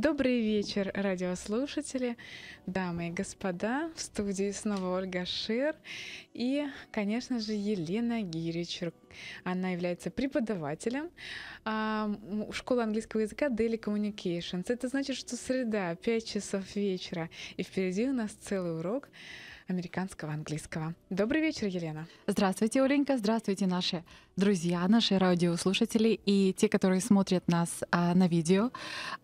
Добрый вечер, радиослушатели, дамы и господа. В студии снова Ольга Шир и, конечно же, Елена Гиричер. Она является преподавателем а, школы английского языка Daily Communications. Это значит, что среда, 5 часов вечера, и впереди у нас целый урок американского английского. Добрый вечер, Елена. Здравствуйте, Оленька. Здравствуйте, наши друзья, наши радиослушатели и те, которые смотрят нас а, на видео.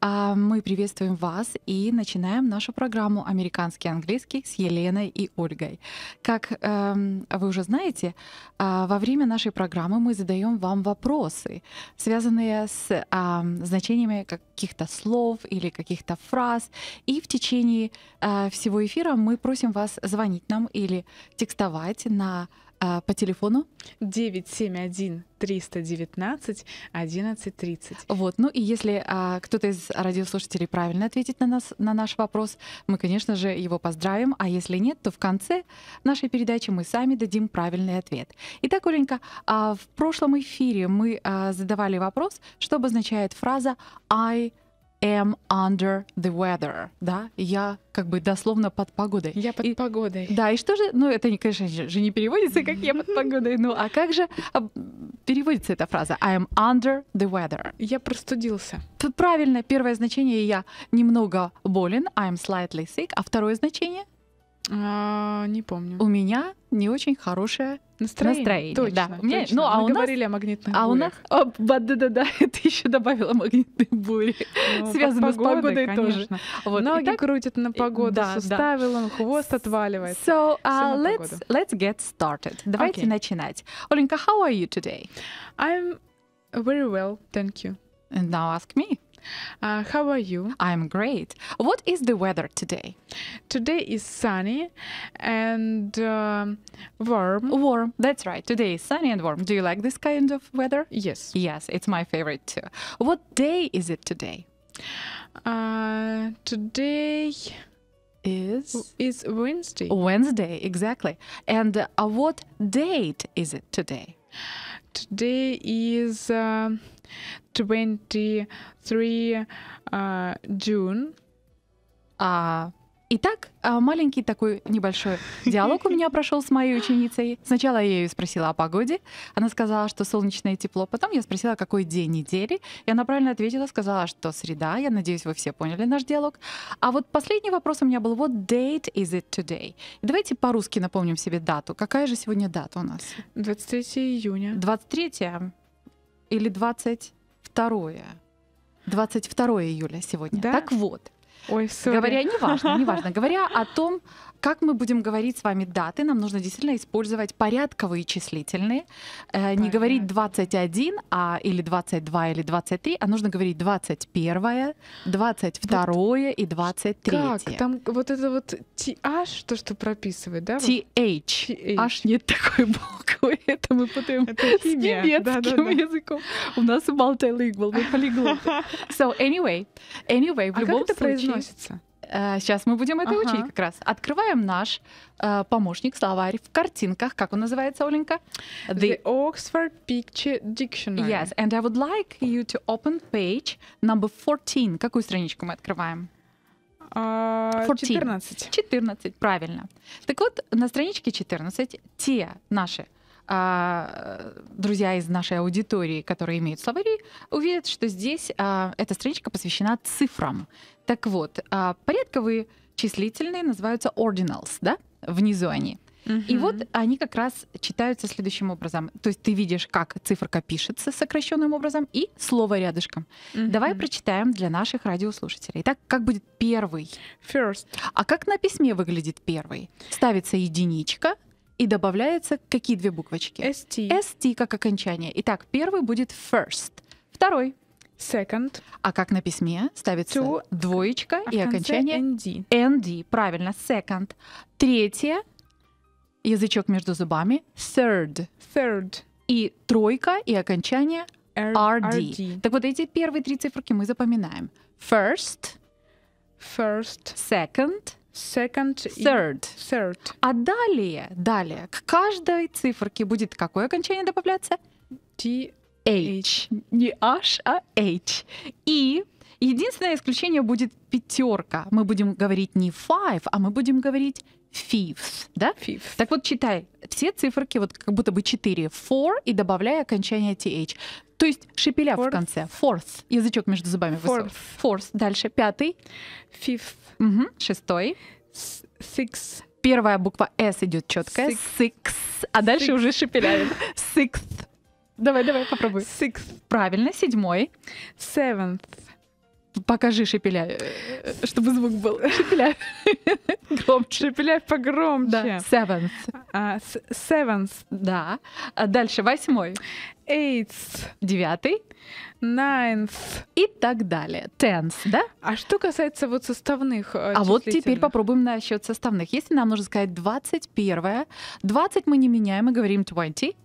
А, мы приветствуем вас и начинаем нашу программу «Американский английский» с Еленой и Ольгой. Как а, вы уже знаете, а, во время нашей программы мы задаем вам вопросы, связанные с а, значениями каких-то слов или каких-то фраз. И в течение а, всего эфира мы просим вас звонить нам или текстовать на а по телефону? 971 319 1130. Вот, ну и если а, кто-то из радиослушателей правильно ответит на, нас, на наш вопрос, мы, конечно же, его поздравим, а если нет, то в конце нашей передачи мы сами дадим правильный ответ. Итак, Оленька, а в прошлом эфире мы а, задавали вопрос, что обозначает фраза «I am under the weather, да, я как бы дословно под погодой. Я под и, погодой. Да, и что же, ну это, конечно же, не переводится, как я под погодой, ну а как же а, переводится эта фраза? I am under the weather. Я простудился. Правильно, первое значение я немного болен, I am slightly sick, а второе значение — а, не помню. У меня не очень хорошее настроение. настроение точно, да. У меня, Ну, а Мы у нас, говорили о магнитных а бурях. А у нас... да, да, да, ты еще добавила магнитные бури, ну, связанные с погодой конечно. тоже. Вот. Ноги Итак, крутят на погоду, да, суставы да. хвост отваливается. So, uh, let's, let's get started. Давайте okay. начинать. Оленька, how are you today? I'm very well, thank you. And now ask me. Uh, how are you? I'm great. What is the weather today? Today is sunny and um, warm. Warm, that's right. Today is sunny and warm. Do you like this kind of weather? Yes. Yes, it's my favorite too. What day is it today? Uh, today is is Wednesday. Wednesday, exactly. And uh, what date is it today? Today is. Um, 23 uh, June. А, итак, а, маленький такой небольшой диалог у меня прошел с моей ученицей. Сначала я ее спросила о погоде. Она сказала, что солнечное тепло. Потом я спросила, какой день недели. И она правильно ответила, сказала, что среда. Я надеюсь, вы все поняли наш диалог. А вот последний вопрос у меня был, what date is it today? Давайте по-русски напомним себе дату. Какая же сегодня дата у нас? 23 июня. 23 или 22? 22 июля сегодня. Да? Так вот, Ой, sorry. Говоря, неважно, неважно. Говоря о том, как мы будем говорить с вами даты, нам нужно действительно использовать порядковые числительные. Э, не говорить 21 а, или 22 или 23, а нужно говорить 21, 22 вот и 23. Как? Там вот это вот TH, то, что прописывает, да? TH. TH. H нет такой буквы. Это мы путаем это с немецким языком. У нас multilingual, мы полиглоты. So anyway, anyway, в любом а как это случае относится? Э, сейчас мы будем это ага. учить как раз. Открываем наш э, помощник словарь в картинках. Как он называется, Оленька? The, The Oxford Picture Dictionary. Yes, and I would like you to open page number 14. Какую страничку мы открываем? 14. 14. 14, правильно. Так вот, на страничке 14 те наши а, друзья из нашей аудитории, которые имеют словари, увидят, что здесь а, эта страничка посвящена цифрам. Так вот, а, порядковые числительные называются ordinals, да? Внизу они. Угу. И вот они как раз читаются следующим образом. То есть ты видишь, как циферка пишется сокращенным образом и слово рядышком. Угу. Давай прочитаем для наших радиослушателей. Итак, как будет первый? First. А как на письме выглядит первый? Ставится единичка и добавляется какие две буквочки? ST. ST как окончание. Итак, первый будет first. Второй Second. А как на письме ставится to, двоечка а и окончание ND. ND. Правильно, second. Третье. Язычок между зубами. Third. Third. И тройка и окончание RD. RD. Так вот эти первые три цифры мы запоминаем. First. First. Second. Second. Third. Third. А далее, далее, к каждой циферке будет какое окончание добавляться? D. H. Не H, а H. И единственное исключение будет пятерка. Мы будем говорить не five, а мы будем говорить fifth, да? Fifth. Так вот, читай все циферки, вот как будто бы 4, four и добавляй окончание th. То есть шепеля Fourth. в конце. Fourth. Язычок между зубами Fourth. высок. Fourth. Дальше. Пятый. Fifth. Угу. Шестой. Six. Первая буква S идет четкая. Six. Six. А дальше Six. уже шепеляем. Sixth. Давай, давай, попробуй. Sixth. Правильно, седьмой. Seventh. Покажи шепеля, э, э, чтобы звук был. шепеля Громче. Шепеля погромче. Да. Seventh. Uh, seventh. Да. А дальше восьмой. Eighth. Девятый. Ninth. И так далее. Tenth, да? А что касается вот составных э, А вот теперь попробуем насчет составных. Если нам нужно сказать 21, 20 мы не меняем, мы говорим 20.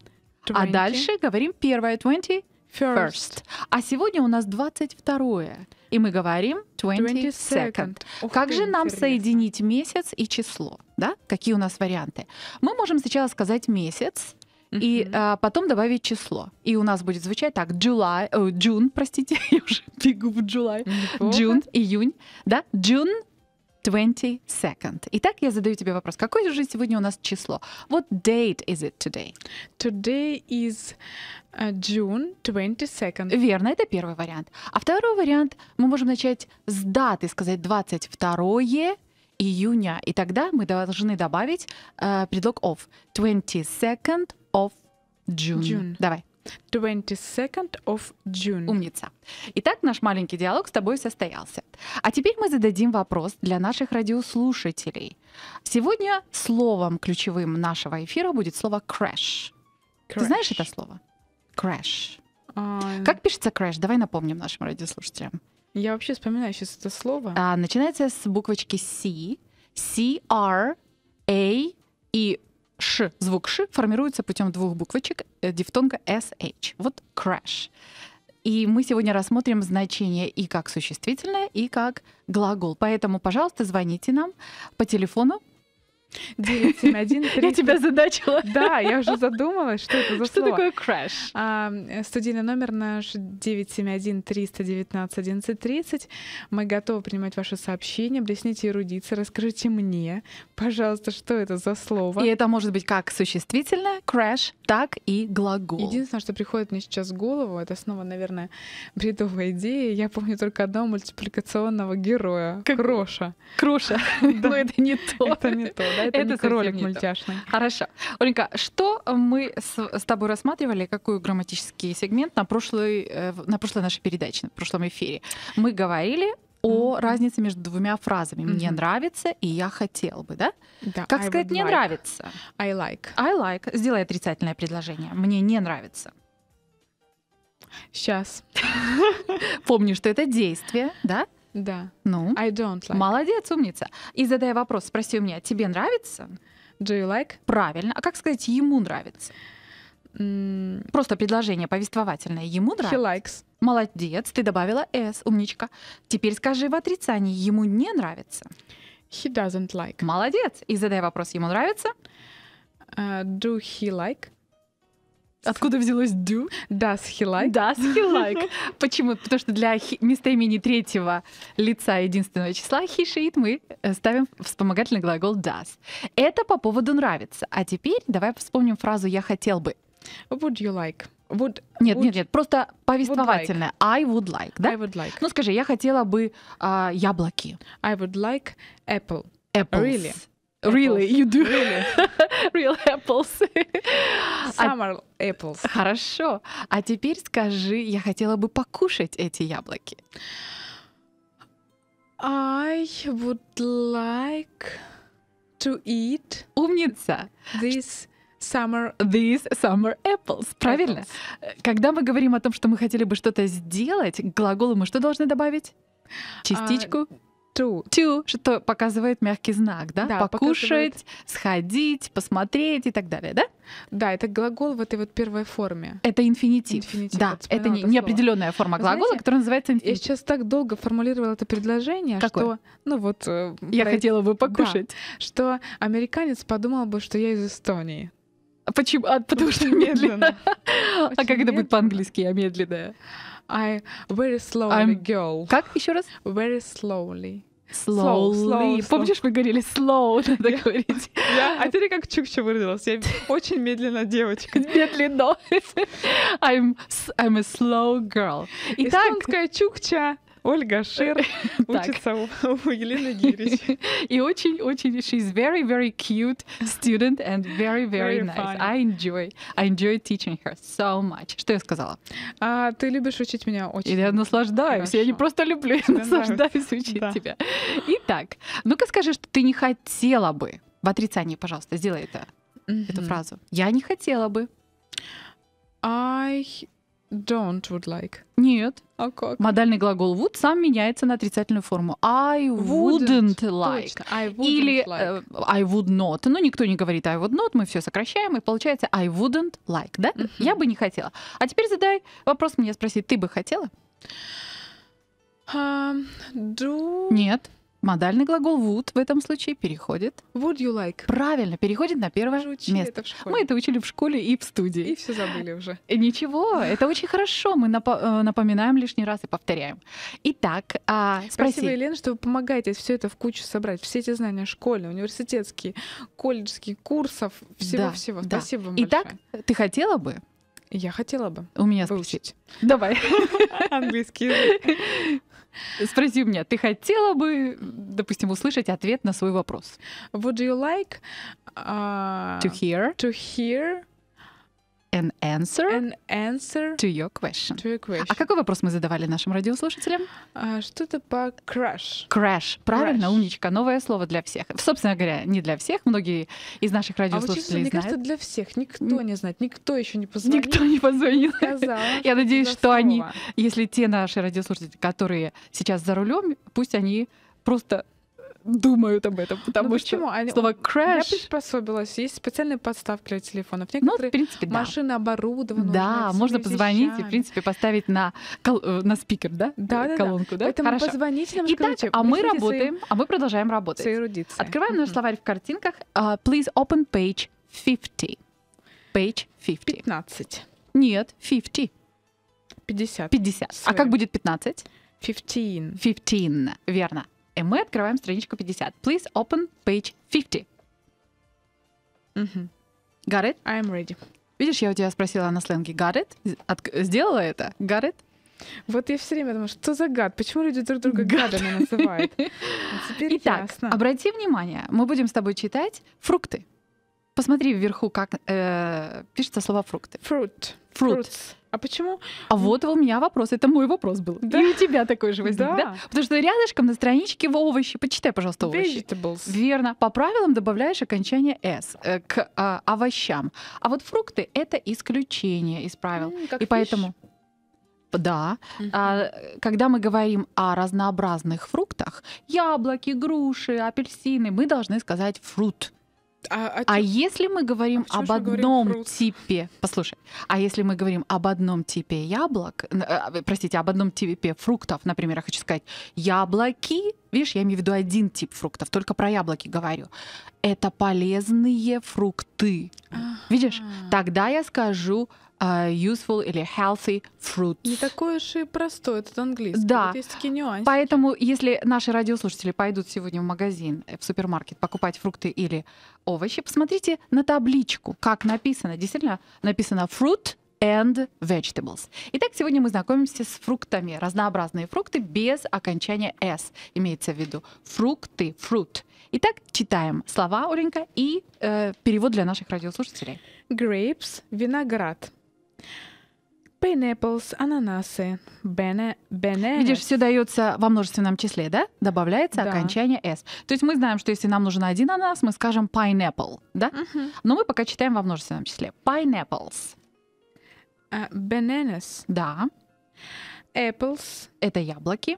20. А дальше говорим первое 20 first. first. А сегодня у нас 22. И мы говорим 20 second. Ох, как же нам интересно. соединить месяц и число? Да? Какие у нас варианты? Мы можем сначала сказать месяц, mm-hmm. и а, потом добавить число. И у нас будет звучать так July, о, June, простите, я уже бегу в July. June, июнь, да? June 22. second. Итак, я задаю тебе вопрос. Какое же сегодня у нас число? What date is it today? Today is uh, June 22nd. Верно, это первый вариант. А второй вариант мы можем начать с даты, сказать 22 июня. И тогда мы должны добавить uh, предлог of. 22nd of June. June. Давай. 22nd of June. Умница. Итак, наш маленький диалог с тобой состоялся. А теперь мы зададим вопрос для наших радиослушателей. Сегодня словом ключевым нашего эфира будет слово crash. crash. Ты знаешь это слово? Crash. Uh... Как пишется crash? Давай напомним нашим радиослушателям. Я вообще вспоминаю сейчас это слово. А, начинается с буквочки C, C, R, A и ш, звук ш формируется путем двух буквочек э, дифтонга sh. Вот crash. И мы сегодня рассмотрим значение и как существительное, и как глагол. Поэтому, пожалуйста, звоните нам по телефону 971 Я тебя задачила. Да, я уже задумалась, что это за что слово. Что такое crash? А, э, студийный номер наш 971-319-1130. Мы готовы принимать ваши сообщения. Блесните эрудиции, расскажите мне, пожалуйста, что это за слово. И это может быть как существительное, crash, так и глагол. Единственное, что приходит мне сейчас в голову, это снова, наверное, бредовая идея. Я помню только одного мультипликационного героя. Как... Кроша. Кроша. Но это не то. Это не то, да? Это, это не кролик не мультяшный. То. Хорошо. Оленька, что э, мы с, с тобой рассматривали, какой грамматический сегмент на прошлой, э, на прошлой нашей передаче, на прошлом эфире? Мы говорили о mm-hmm. разнице между двумя фразами «мне mm-hmm. нравится» и «я хотел бы», да? да как I сказать «мне like. нравится»? I like. I like. Сделай отрицательное предложение. «Мне не нравится». Сейчас. Помни, что это действие, да? Да. Ну? I don't like. Молодец, умница. И задая вопрос, спроси у меня, тебе нравится? Do you like? Правильно. А как сказать, ему нравится? Mm. Просто предложение повествовательное. Ему нравится. He likes. Молодец, ты добавила S, умничка. Теперь скажи в отрицании, ему не нравится. He doesn't like. Молодец. И задай вопрос, ему нравится? Uh, do he like? Откуда взялось do? Does he like? Does he like. Почему? Потому что для местоимени третьего лица единственного числа he, she, it мы э, ставим вспомогательный глагол does. Это по поводу нравится. А теперь давай вспомним фразу «я хотел бы». Would you like? Would, нет, would, нет, нет, просто повествовательное. Would like. I would like, да? I would like. Ну скажи, я хотела бы а, яблоки. I would like apple. Apples. Really? Really, you do? Really? Real apples. А summer а... apples. Хорошо. А теперь скажи, я хотела бы покушать эти яблоки. I would like to eat. Умница. This summer. These summer apples. Правильно? Apples. Когда мы говорим о том, что мы хотели бы что-то сделать, к глаголу мы что должны добавить? А, Частичку. Uh, to. To, что показывает мягкий знак, да? да Покушать, показывает... сходить, посмотреть и так далее, да? Да, это глагол в этой вот первой форме. Это инфинитив. инфинитив да, вот это не, это неопределенная форма глагола, Знаете, которая называется инфинитив. Я сейчас так долго формулировала это предложение, Какое? что... Ну вот... Э, я про... хотела бы покушать. Да, что американец подумал бы, что я из Эстонии. А почему? А, потому Очень что медленно. медленно. а как это будет по-английски? Я медленная. I very slowly I'm... girl. Как еще раз? Very slowly. Slowly. Slow, Помнишь, мы говорили slow, надо говорить. Я, а теперь как чукча выразилась. Я очень медленно девочка. Медленно. I'm, I'm a slow girl. Итак, Эстонская чукча. Ольга Шер учится у Елены Гирич. И очень-очень, she's very, very cute student and very, very nice. I enjoy, I enjoy teaching her so much. Что я сказала? А Ты любишь учить меня очень. Или я наслаждаюсь, я не просто люблю, я наслаждаюсь учить тебя. Итак, ну-ка скажи, что ты не хотела бы. В отрицании, пожалуйста, сделай это, эту фразу. Я не хотела бы. I Don't would like. Нет. А как? Модальный глагол would сам меняется на отрицательную форму. I wouldn't, wouldn't like. Точно. I wouldn't Или like. Э, I would not. Но ну, никто не говорит I would not, мы все сокращаем, и получается I wouldn't like, да? Uh-huh. Я бы не хотела. А теперь задай вопрос мне, спроси, ты бы хотела? Um, do... Нет. Модальный глагол would в этом случае переходит. Would you like? Правильно, переходит на первое Мы место. Это мы это учили в школе и в студии. И все забыли уже. Э, ничего, это очень хорошо. Мы э, напоминаем лишний раз и повторяем. Итак, а, спроси. Спасибо, Елена, что вы помогаете все это в кучу собрать. Все эти знания школьные, университетские, колледжские, курсов, всего-всего. Да, да. Спасибо вам Итак, большое. ты хотела бы я хотела бы. У меня выучить. Спросить. Давай. Английский язык. Спроси меня, ты хотела бы, допустим, услышать ответ на свой вопрос? Would you like uh, to hear? To hear an answer, an answer to your question. To your question. А какой вопрос мы задавали нашим радиослушателям? А, что-то по crash. Crash. Правильно, crash. умничка. Новое слово для всех. Собственно говоря, не для всех. Многие из наших радиослушателей а вот, честно, знают. мне кажется, для всех. Никто не знает. Никто еще не позвонил. Никто не позвонил. Сказала, Я надеюсь, что слова. они, если те наши радиослушатели, которые сейчас за рулем, пусть они просто думают об этом, потому ну, что слово crash... Я приспособилась, есть специальные подставки для телефонов. Некоторые ну, в принципе, да. машины оборудованы. Да, можно позвонить вещами. и, в принципе, поставить на, кол... Э, на спикер, да? Да, да колонку, да. да? Поэтому Хорошо. позвоните нам, Итак, скажите, а мы работаем, свои... а мы продолжаем работать. Открываем mm-hmm. наш словарь в картинках. Uh, please open page 50. Page 50. 15. Нет, 50. 50. 50. Своим. А как будет 15? 15. 15, верно. И мы открываем страничку 50. Please open page 50. Угу. Got it? I am ready. Видишь, я у тебя спросила на сленге got it? От... Сделала это? Got it? Вот я все время думаю, что за гад? Почему люди друг друга гадами называют? Теперь Итак, ясно. обрати внимание, мы будем с тобой читать фрукты. Посмотри вверху, как э, пишется слово фрукты. Fruit. Fruit. Fruits. А почему? А вот у меня вопрос. Это мой вопрос был. Да? И у тебя такой же возник, да? да? Потому что рядышком на страничке в овощи. Почитай, пожалуйста, овощи. Vegetables. Верно. По правилам добавляешь окончание S э, к э, овощам. А вот фрукты — это исключение из правил. Mm, как И fish. поэтому... Да. Угу. А, когда мы говорим о разнообразных фруктах, яблоки, груши, апельсины, мы должны сказать фрукт. А, а, а если мы говорим а об одном говорим типе, послушай, а если мы говорим об одном типе яблок, э, а, э, простите, об одном типе фруктов, например, я хочу сказать, яблоки, видишь, я имею в виду один тип фруктов, только про яблоки говорю, это полезные фрукты, видишь? Тогда я скажу uh, useful или healthy fruits. Не такой уж и простой этот английский. Да. Вот есть такие нюансы. Поэтому, если наши радиослушатели пойдут сегодня в магазин, э, в супермаркет покупать фрукты или овощи, посмотрите на табличку, как написано. Действительно, написано fruit and vegetables. Итак, сегодня мы знакомимся с фруктами. Разнообразные фрукты без окончания s имеется в виду. Фрукты, fruit. Итак, читаем слова, Оленька, и э, перевод для наших радиослушателей. Grapes – виноград. Pineapples, ананасы, bananas. Видишь, все дается во множественном числе, да? Добавляется да. окончание s. То есть мы знаем, что если нам нужен один ананас, мы скажем pineapple, да? Угу. Но мы пока читаем во множественном числе. Pineapples. Uh, bananas. Да. Apples. Это яблоки.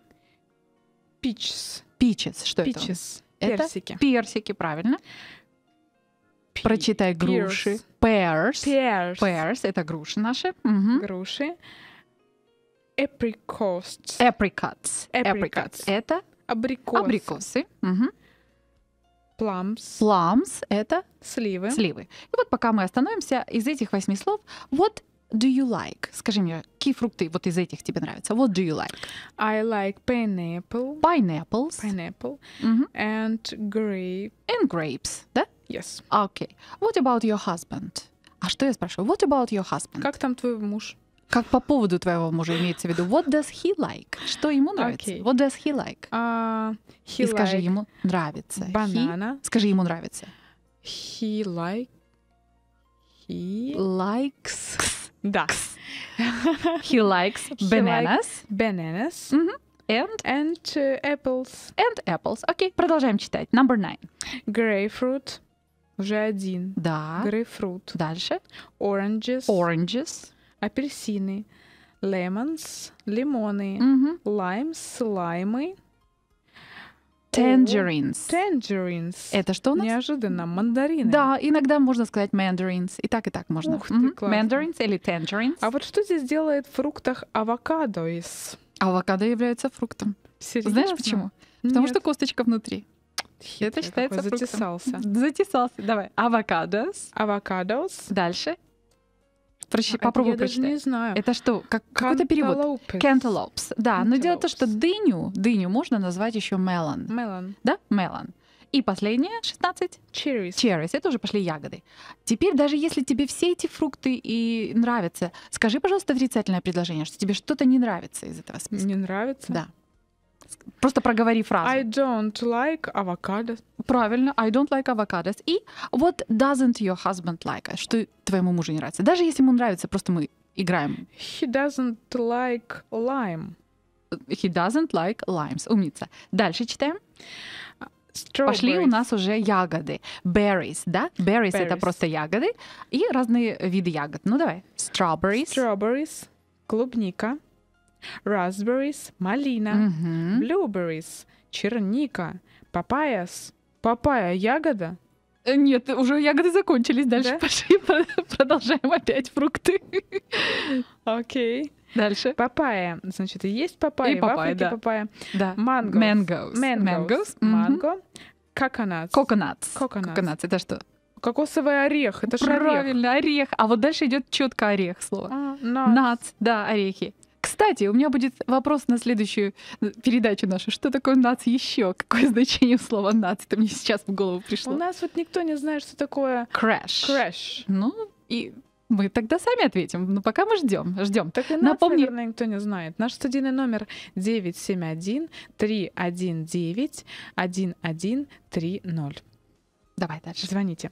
Peaches. Peaches. Что peaches. это? Персики. персики, правильно. Прочитай груши. Pears. Pears. Pears — это груши наши. Угу. Груши. Apricots. Apricots. Apricots. Это абрикосы. абрикосы. Угу. Plums. Plums — это сливы. сливы. И вот пока мы остановимся, из этих восьми слов, What do you like? Скажи мне, какие фрукты вот из этих тебе нравятся? What do you like? I like pineapple. Pineapples. Pineapple. mm And grape. And grapes, да? Yes. Okay. What about your husband? А что я спрашиваю? What about your husband? Как там твой муж? Как по поводу твоего мужа имеется в виду? What does he like? Что ему нравится? Okay. What does he like? Uh, he И скажи like ему нравится. Банана. He, скажи ему нравится. He like. He likes. Кс. Да. He likes he bananas. bananas. Mm-hmm. And and uh, apples. And apples. Окей, okay. продолжаем читать. Number nine. Grapefruit. Уже один. Да. Грейпфрут. Дальше. Oranges. Oranges. Апельсины. Lemons. Лимоны. Угу. Limes. Лаймы. Tangerines. Tangerines. Это что у нас? Неожиданно. Мандарины. Да, иногда можно сказать mandarins. И так, и так можно. Ух ты, mm-hmm. Mandarins или tangerines. А вот что здесь делает в фруктах авокадо из? Авокадо является фруктом. Серьезно? Знаешь почему? Нет. Потому что косточка внутри. Хитрый Это считается какой, затесался. Затесался. Давай. Авокадос. Авокадос. Дальше. Прочи, а попробуй это я прочитать. Даже не знаю. Это что, как, какой-то перевод? Cantaloupes. Да, Cantaloupes. но дело в том, что дыню, дыню можно назвать еще мелон. Мелон. Да, мелон. И последнее, 16. Cherries. Cherries. Это уже пошли ягоды. Теперь, даже если тебе все эти фрукты и нравятся, скажи, пожалуйста, отрицательное предложение, что тебе что-то не нравится из этого списка. Не нравится? Да. Просто проговори фразу. I don't like avocados. Правильно, I don't like avocados. И what doesn't your husband like? А что твоему мужу не нравится? Даже если ему нравится, просто мы играем. He doesn't like lime. He doesn't like limes. Умница. Дальше читаем. Пошли у нас уже ягоды. Berries, да? Berries, Berries. это просто ягоды и разные виды ягод. Ну давай. Strawberries. Strawberries. Клубника raspberries, малина, угу. blueberries, черника, папайас, папайя ягода. Э, нет, уже ягоды закончились. Дальше да? пошли, продолжаем опять фрукты. Окей. Okay. Дальше. Папайя. Значит, есть папайя, и папайя, да. папайя. Да. Манго. Mangoes. Mangoes. Манго. Коконат. Коконат. Коконат. Это что? Кокосовый орех. Это же Правильно, орех. орех. А вот дальше идет четко орех слово. А, нац. Да, орехи. Кстати, у меня будет вопрос на следующую э, передачу нашу. Что такое нац еще? Какое значение у слова нац? Это мне сейчас в голову пришло. У нас вот никто не знает, что такое Crash. Crash. Ну, и мы тогда сами ответим. Но ну, пока мы ждем, ждем. Так и нас, Напомни... наверное, никто не знает. Наш студийный номер 971 319 1130. Давай дальше. Звоните.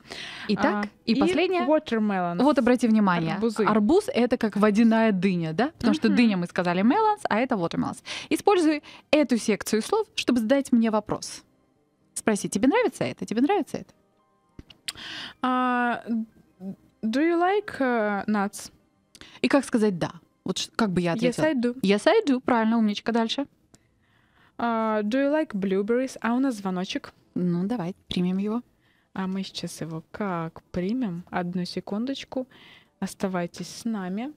Итак, а, и, и последнее. Watermelon. Вот обрати внимание. Арбузы. Арбуз это как водяная дыня, да? Потому mm-hmm. что дыня мы сказали melons, а это watermelons. Используй эту секцию слов, чтобы задать мне вопрос. Спроси, тебе нравится это? Тебе нравится это? Uh, do you like uh, nuts? И как сказать да? Вот как бы я ответила? Yes, I do. Yes, I do. Правильно, умничка. Дальше. Uh, do you like blueberries? А у нас звоночек. Ну, давай, примем его. А мы сейчас его как примем? Одну секундочку. Оставайтесь с нами.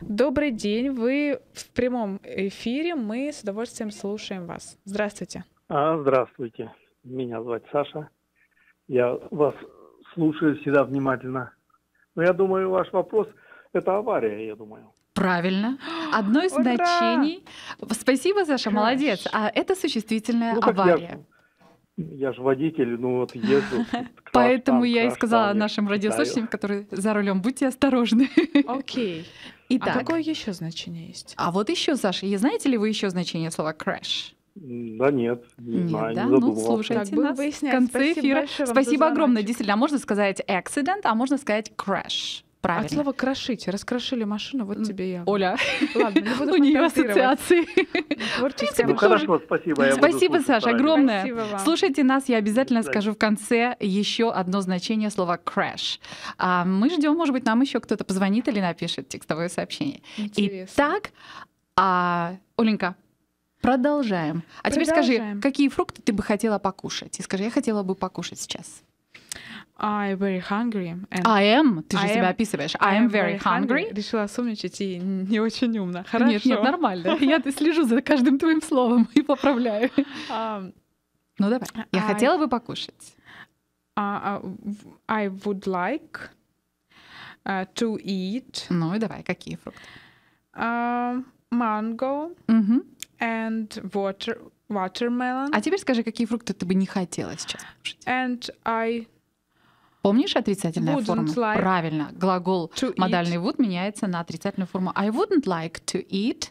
Добрый день, вы в прямом эфире, мы с удовольствием слушаем вас. Здравствуйте. А, здравствуйте, меня звать Саша. Я вас слушаю всегда внимательно. Но я думаю, ваш вопрос – это авария, я думаю. Правильно. Одно из Ура! значений. Спасибо, Саша, Хорошо. молодец. А это существительное ну, авария. Я я же водитель, ну вот езжу. Поэтому я и сказала нашим радиослушателям, которые за рулем, будьте осторожны. Окей. Итак. А какое еще значение есть? А вот еще, Саша, и знаете ли вы еще значение слова crash? Да нет, не нет, знаю, да? не задумывался. Ну, слушайте так, нас выяснять. в конце Спасибо эфира. Спасибо огромное. Действительно, а можно сказать accident, а можно сказать crash правильно. От слова крошить. Раскрошили машину, вот тебе я. Оля. Ладно, не У нее ассоциации. Ну, творческая ну, хорошо, спасибо. спасибо, Саша, огромное. Спасибо Слушайте нас, я обязательно скажу в конце еще одно значение слова crash. А мы ждем, может быть, нам еще кто-то позвонит или напишет текстовое сообщение. Интересно. Итак, а, Оленька, Продолжаем. А Продолжаем. теперь скажи, какие фрукты ты бы хотела покушать? И скажи, я хотела бы покушать сейчас. I very hungry. And I am. Ты же I себя am, описываешь. I am very hungry. hungry. Решила сумничать и не очень умно. Хорошо. Нет, нет, нормально. Я слежу за каждым твоим словом и поправляю. Um, ну давай. Я I, хотела бы покушать. Uh, I would like uh, to eat. Ну и давай, какие фрукты? Uh, mango uh-huh. and water watermelon. А теперь скажи, какие фрукты ты бы не хотела сейчас покушать? And I Помнишь отрицательная wouldn't форма? Like Правильно. Глагол модальный would меняется на отрицательную форму. I wouldn't like to eat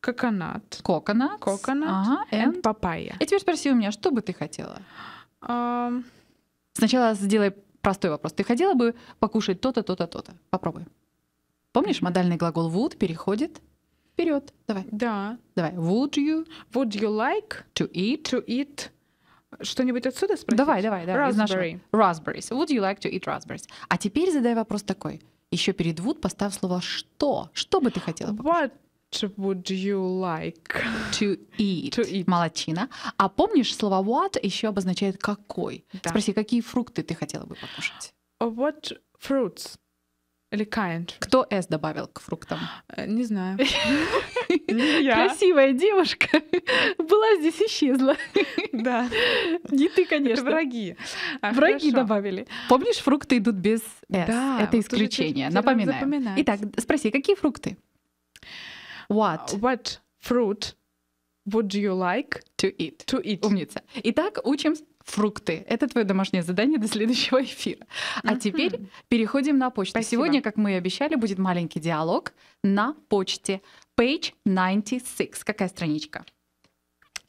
coconut. Coconut. Coconut ага, and, and papaya. И теперь спроси у меня, что бы ты хотела? Um... Сначала сделай простой вопрос. Ты хотела бы покушать то-то, то-то, то-то? Попробуй. Помнишь, модальный глагол would переходит вперед. Давай. Да. Давай. Would you? Would you like to eat? To eat что-нибудь отсюда спросить? Давай, давай, да. Raspberry. Raspberries. Would you like to eat raspberries? А теперь задай вопрос такой. Еще перед would поставь слово «что». Что бы ты хотела? What would you like to eat? to eat? Молодчина. А помнишь, слово what еще обозначает какой? Да. Спроси, какие фрукты ты хотела бы покушать? What fruits? Или kind. Кто S добавил к фруктам? Э, не знаю. Красивая девушка была здесь, исчезла. Да. Не ты, конечно. враги. А, враги добавили. Помнишь, фрукты идут без S? Да. Это исключение. Напоминаю. Итак, спроси, какие фрукты? What? А, what fruit would you like to eat? To eat. Умница. Итак, учим фрукты. Это твое домашнее задание до следующего эфира. А теперь переходим на почту. Спасибо. Сегодня, как мы и обещали, будет маленький диалог на почте. Page 96. Какая страничка?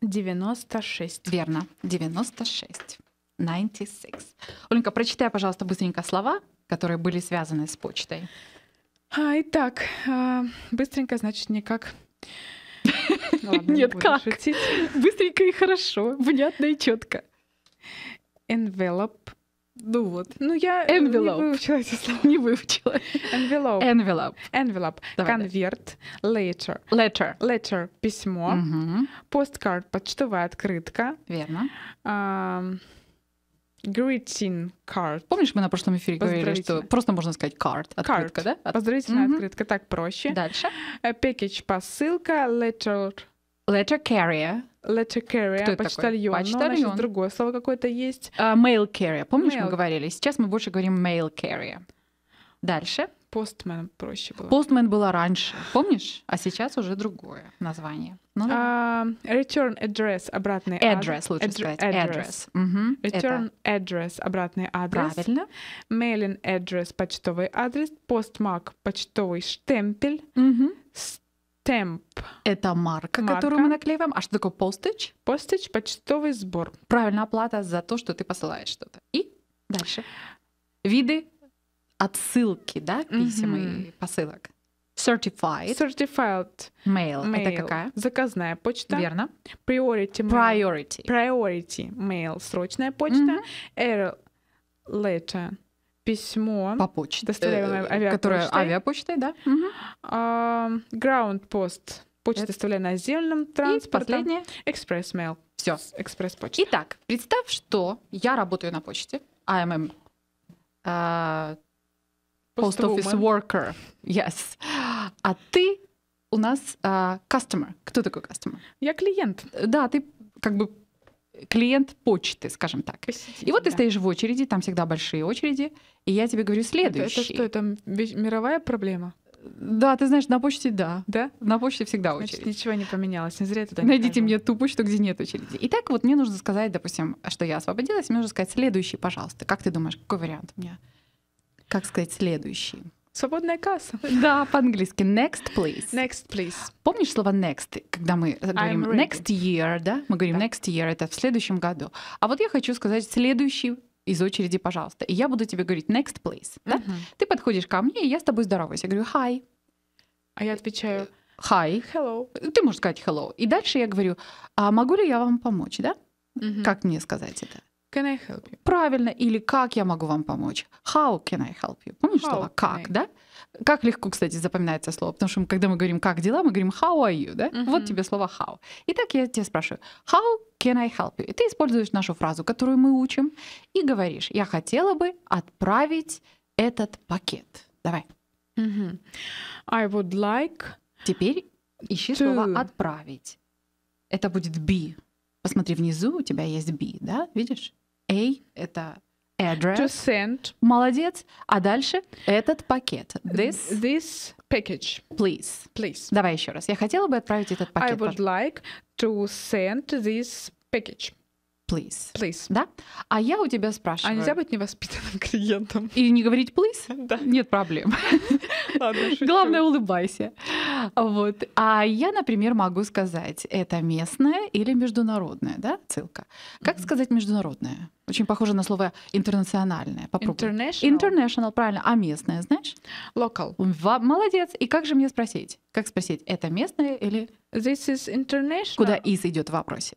96. Верно, 96. 96. Оленька, прочитай, пожалуйста, быстренько слова, которые были связаны с почтой. А, итак, а, быстренько, значит, никак. Ладно, Нет, не как? Шутить. Быстренько и хорошо, внятно и четко. Envelope. Ну вот. Ну я Envelope. не выучила эти слова. Не выучила. Envelope. Envelope. Envelope. Давай, Конверт. Letter. Letter. Letter. Письмо. Угу. Postcard. Почтовая открытка. Верно. Uh, greeting card. Помнишь, мы на прошлом эфире говорили, что просто можно сказать card, открытка, card. да? От... Поздравительная mm открытка, так проще. Дальше. A э, package, посылка, letter, Letter carrier. Letter carrier, Кто почтальон. Такой? Ну, почтальон. Но, другое слово какое-то есть. Uh, mail carrier. Помнишь, mail. мы говорили? Сейчас мы больше говорим mail carrier. Дальше. Постмен проще было. Постмен было раньше, помнишь? А сейчас уже другое название. Ну, а, да. uh, return address, обратный адрес. Address, лучше Ad- сказать. Address. address. Угу. Return Это... address, обратный адрес. Правильно. Mailing address, почтовый адрес. Postmark, почтовый штемпель. Угу. Stamp. Это марка, марка, которую мы наклеиваем. А что такое postage? Postage — почтовый сбор. Правильно, оплата за то, что ты посылаешь что-то. И дальше. Виды отсылки, да, писем mm-hmm. и посылок. Certified. Certified. Mail. mail. Это какая? Заказная почта. Верно. Priority. Mail. Priority. Priority. Mail. Срочная почта. Mm-hmm. Air letter письмо. По почте. Доставляемое э, авиапочтой. Которое авиапочтой, да. А, Ground Post. Почта, доставляемая наземным транспортом. И последнее. express Mail. Все. Экспресс-почта. Итак, представь, что я работаю на почте. I'm a э, post office worker. Yes. А ты у нас э, customer. Кто такой customer? Я клиент. Да, ты как бы клиент почты, скажем так. Посетитель, и вот ты да. стоишь в очереди, там всегда большие очереди, и я тебе говорю следующий. Это, это что, это мировая проблема? Да, ты знаешь, на почте да. Да? На почте всегда Значит, очередь. ничего не поменялось, не зря туда Найдите не мне ту почту, где нет очереди. И так вот мне нужно сказать, допустим, что я освободилась, мне нужно сказать следующий, пожалуйста. Как ты думаешь, какой вариант у меня? Как сказать следующий? Свободная касса. Да, по-английски. Next, please. Next, please. Помнишь слово next, когда мы э, говорим next year, да? Мы говорим да. next year, это в следующем году. А вот я хочу сказать следующий из очереди, пожалуйста. И я буду тебе говорить next, please. Да? Uh-huh. Ты подходишь ко мне, и я с тобой здороваюсь. Я говорю hi. А я отвечаю hi. Hello. Ты можешь сказать hello. И дальше я говорю, а могу ли я вам помочь, да? Угу. Как мне сказать это? Can I help you? Правильно. Или как я могу вам помочь? How can I help you? Помнишь слово как, I... да? Как легко, кстати, запоминается слово, потому что мы, когда мы говорим как дела, мы говорим how are you, да? Uh-huh. Вот тебе слово how. Итак, я тебя спрашиваю, how can I help you? И ты используешь нашу фразу, которую мы учим, и говоришь, я хотела бы отправить этот пакет. Давай. Uh-huh. I would like. Теперь ищи to... слово отправить. Это будет be. Посмотри внизу, у тебя есть be, да? Видишь? A — это address. To send. Молодец. А дальше этот пакет. This. This package. Please. Please. Давай еще раз. Я хотела бы отправить этот пакет. I would like to send this package. Please. Please. Да? А я у тебя спрашиваю. А нельзя быть невоспитанным клиентом? И не говорить please? Да. Нет проблем. Главное, улыбайся. Вот. А я, например, могу сказать, это местное или международное, да, ссылка. Как сказать международное? Очень похоже на слово интернациональное. Попробуй. International. International, правильно. А местное, знаешь? Local. Молодец. И как же мне спросить? Как спросить, это местное или... This is international. Куда is идет в вопросе?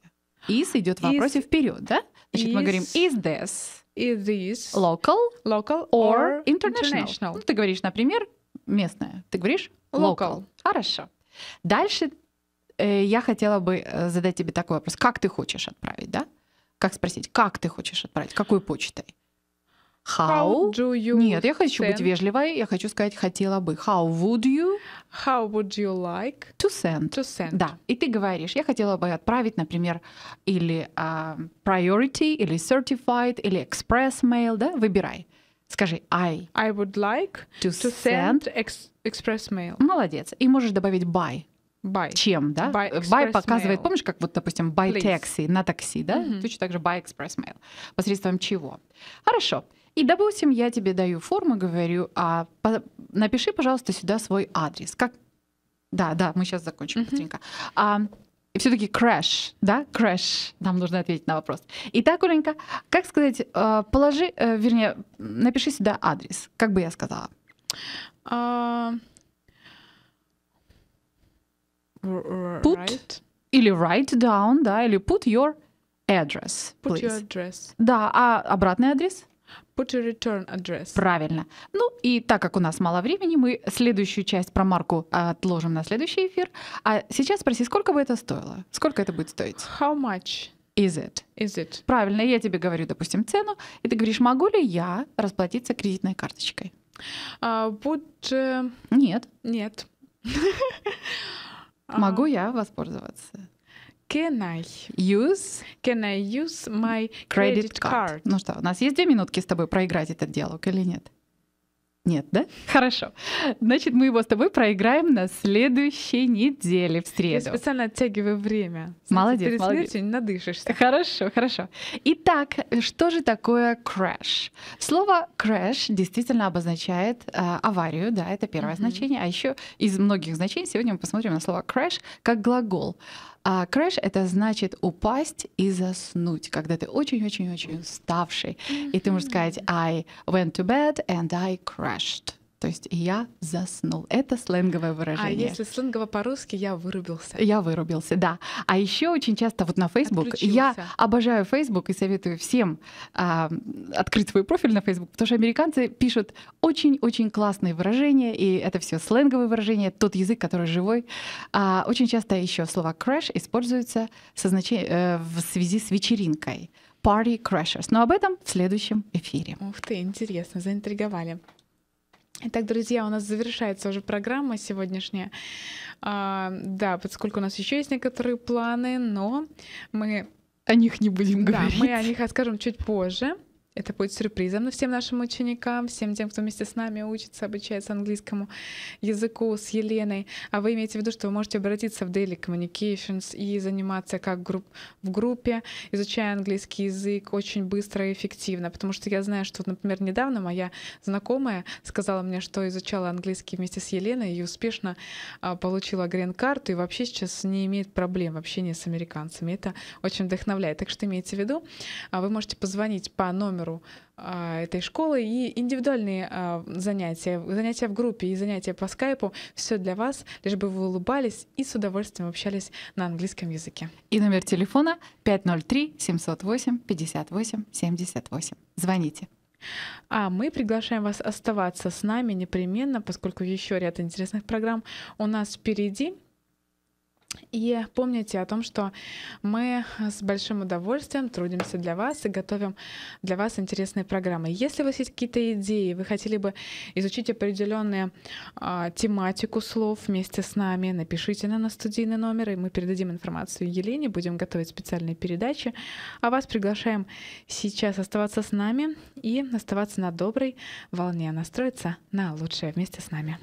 Is идет в вопросе is... вперед, да? Значит, is... мы говорим is this. Is this local, local or, or international. international. Ну, ты говоришь, например, местное. Ты говоришь? Local. Local. Хорошо. Дальше э, я хотела бы э, задать тебе такой вопрос. Как ты хочешь отправить, да? Как спросить, как ты хочешь отправить, какой почтой? How, how do you Нет, я хочу быть вежливой, я хочу сказать хотела бы. How would you? How would you like to send? To send. Да. И ты говоришь, я хотела бы отправить, например, или uh, priority, или certified, или express mail, да? Выбирай. Скажи I. I would like to, to send, send ex express mail. Молодец. И можешь добавить by. By. Чем, да? By, by показывает, mail. помнишь, как вот, допустим, by Please. taxi на такси, да? Mm-hmm. Точно так же by express mail. Посредством чего? Хорошо. И, допустим, я тебе даю форму, говорю, а по, напиши, пожалуйста, сюда свой адрес. Как? Да, да, мы сейчас закончим mm-hmm. быстренько. А, и все-таки crash, да, crash, нам нужно ответить на вопрос. Итак, Оленька, как сказать, э, положи, э, вернее, напиши сюда адрес, как бы я сказала. А, put или write down, да, или put your address, please. Put your address. Да, а обратный адрес? Put your return address. Правильно. Ну и так как у нас мало времени, мы следующую часть про марку отложим на следующий эфир. А сейчас спроси, сколько бы это стоило? Сколько это будет стоить? How much? Is it? Is it? Правильно, я тебе говорю, допустим, цену, и ты говоришь, могу ли я расплатиться кредитной карточкой? Uh, Uh... Нет. Нет. Могу а, я воспользоваться? Can I use? Can I use my credit, card? card? Ну что, у нас есть две минутки с тобой проиграть этот диалог или нет? Нет, да? Хорошо. Значит, мы его с тобой проиграем на следующей неделе, в среду. Я специально оттягиваю время. Знаете, молодец, перед молодец. смертью не надышишься. Хорошо, хорошо. Итак, что же такое crash? Слово crash действительно обозначает э, аварию, да, это первое mm-hmm. значение. А еще из многих значений сегодня мы посмотрим на слово crash как глагол. А crash — это значит упасть и заснуть, когда ты очень-очень-очень уставший. Mm-hmm. И ты можешь сказать «I went to bed and I crashed». То есть я заснул. Это сленговое а выражение. А если сленгово по-русски, я вырубился. Я вырубился, да. А еще очень часто вот на Facebook, Отключился. я обожаю Facebook и советую всем а, открыть свой профиль на Facebook, потому что американцы пишут очень-очень классные выражения, и это все сленговые выражения, тот язык, который живой. А, очень часто еще слово crash используется со значи... э, в связи с вечеринкой. Party Crashers. Но об этом в следующем эфире. Ух ты, интересно, заинтриговали. Итак, друзья, у нас завершается уже программа сегодняшняя. А, да, поскольку у нас еще есть некоторые планы, но мы о них не будем говорить. Да, мы о них расскажем чуть позже. Это будет сюрпризом всем нашим ученикам, всем тем, кто вместе с нами учится, обучается английскому языку с Еленой. А вы имеете в виду, что вы можете обратиться в Daily Communications и заниматься как групп, в группе, изучая английский язык очень быстро и эффективно. Потому что я знаю, что, например, недавно моя знакомая сказала мне, что изучала английский вместе с Еленой и успешно а, получила грин-карту и вообще сейчас не имеет проблем в общении с американцами. Это очень вдохновляет. Так что имейте в виду, А вы можете позвонить по номеру донору а, этой школы. И индивидуальные а, занятия, занятия в группе и занятия по скайпу — все для вас, лишь бы вы улыбались и с удовольствием общались на английском языке. И номер телефона 503-708-58-78. Звоните. А мы приглашаем вас оставаться с нами непременно, поскольку еще ряд интересных программ у нас впереди. И помните о том, что мы с большим удовольствием трудимся для вас и готовим для вас интересные программы. Если у вас есть какие-то идеи, вы хотели бы изучить определенную э, а, тематику слов вместе с нами, напишите на нас студийный номер, и мы передадим информацию Елене, будем готовить специальные передачи. А вас приглашаем сейчас оставаться с нами и оставаться на доброй волне, настроиться на лучшее вместе с нами.